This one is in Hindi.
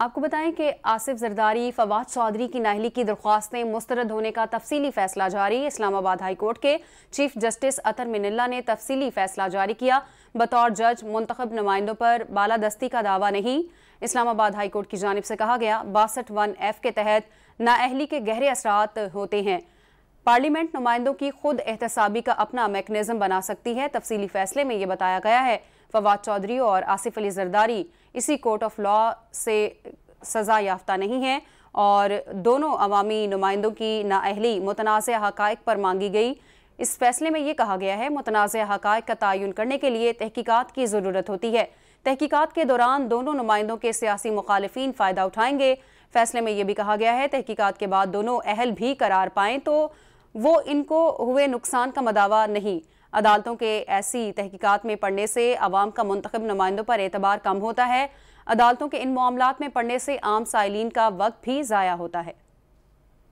आपको बताएं कि आसिफ जरदारी फवाद चौधरी की नाहली की दरख्वास्तें मुस्तरद होने का तफसीली फैसला जारी इस्लामाबाद हाई कोर्ट के चीफ जस्टिस अतर मिनल्ला ने तफसीली फैसला जारी किया बतौर जज मुंतब नुमाइंदों पर बालादस्ती का दावा नहीं इस्लामाबाद हाई कोर्ट की जानब से कहा गया बासठ वन एफ के तहत नाअहली के गहरे असरात होते हैं पार्लियामेंट नुमाइंदों की खुद एहतसाबी का अपना मेकनिज़म बना सकती है तफसीली फैसले में ये बताया गया है फवाद चौधरी और आसिफ अली जरदारी इसी कोर्ट ऑफ लॉ से सज़ा याफ्ता नहीं है और दोनों अवामी नुमाइंदों की नाअहली मुतनाज़ हक़ पर मांगी गई इस फैसले में ये कहा गया है मुतनाज़ हक़ का तयन करने के लिए तहकीक़ात की ज़रूरत होती है तहकीकात के दौरान दोनों नुमाइंदों के सियासी मुखालफी फ़ायदा उठाएंगे फैसले में ये भी कहा गया है तहकीकात के बाद दोनों अहल भी करार पाएँ तो वो इनको हुए नुकसान का मदावा नहीं अदालतों के ऐसी तहकीकत में पढ़ने से आवाम का मंतखब नुमाइंदों पर एतबार कम होता है अदालतों के इन मामला में पढ़ने से आम साइलिन का वक्त भी ज़ाया होता है